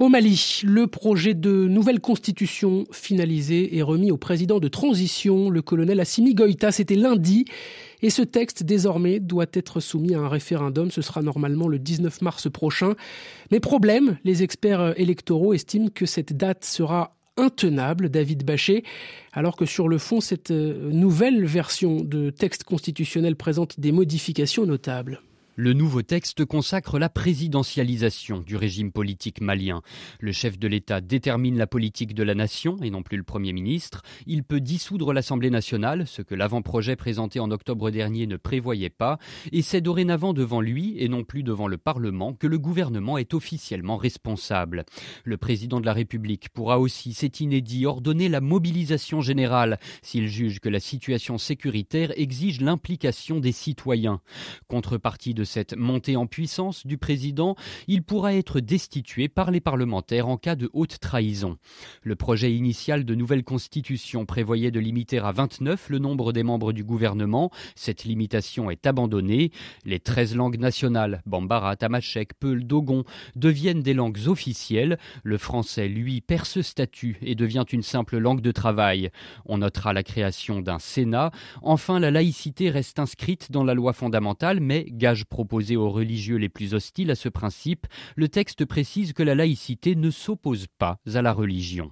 Au Mali, le projet de nouvelle constitution finalisé est remis au président de transition, le colonel Assimi Goïta. C'était lundi. Et ce texte, désormais, doit être soumis à un référendum. Ce sera normalement le 19 mars prochain. Mais problème, les experts électoraux estiment que cette date sera intenable, David Bachet, alors que sur le fond, cette euh, nouvelle version de texte constitutionnel présente des modifications notables. Le nouveau texte consacre la présidentialisation du régime politique malien. Le chef de l'État détermine la politique de la nation et non plus le Premier ministre. Il peut dissoudre l'Assemblée nationale, ce que l'avant-projet présenté en octobre dernier ne prévoyait pas, et c'est dorénavant devant lui et non plus devant le Parlement que le gouvernement est officiellement responsable. Le président de la République pourra aussi, c'est inédit, ordonner la mobilisation générale s'il juge que la situation sécuritaire exige l'implication des citoyens. Contrepartie de cette montée en puissance du président, il pourra être destitué par les parlementaires en cas de haute trahison. Le projet initial de nouvelle constitution prévoyait de limiter à 29 le nombre des membres du gouvernement. Cette limitation est abandonnée. Les 13 langues nationales, Bambara, Tamashek, Peul, Dogon, deviennent des langues officielles. Le français, lui, perd ce statut et devient une simple langue de travail. On notera la création d'un Sénat. Enfin, la laïcité reste inscrite dans la loi fondamentale, mais gage Proposé aux religieux les plus hostiles à ce principe, le texte précise que la laïcité ne s'oppose pas à la religion.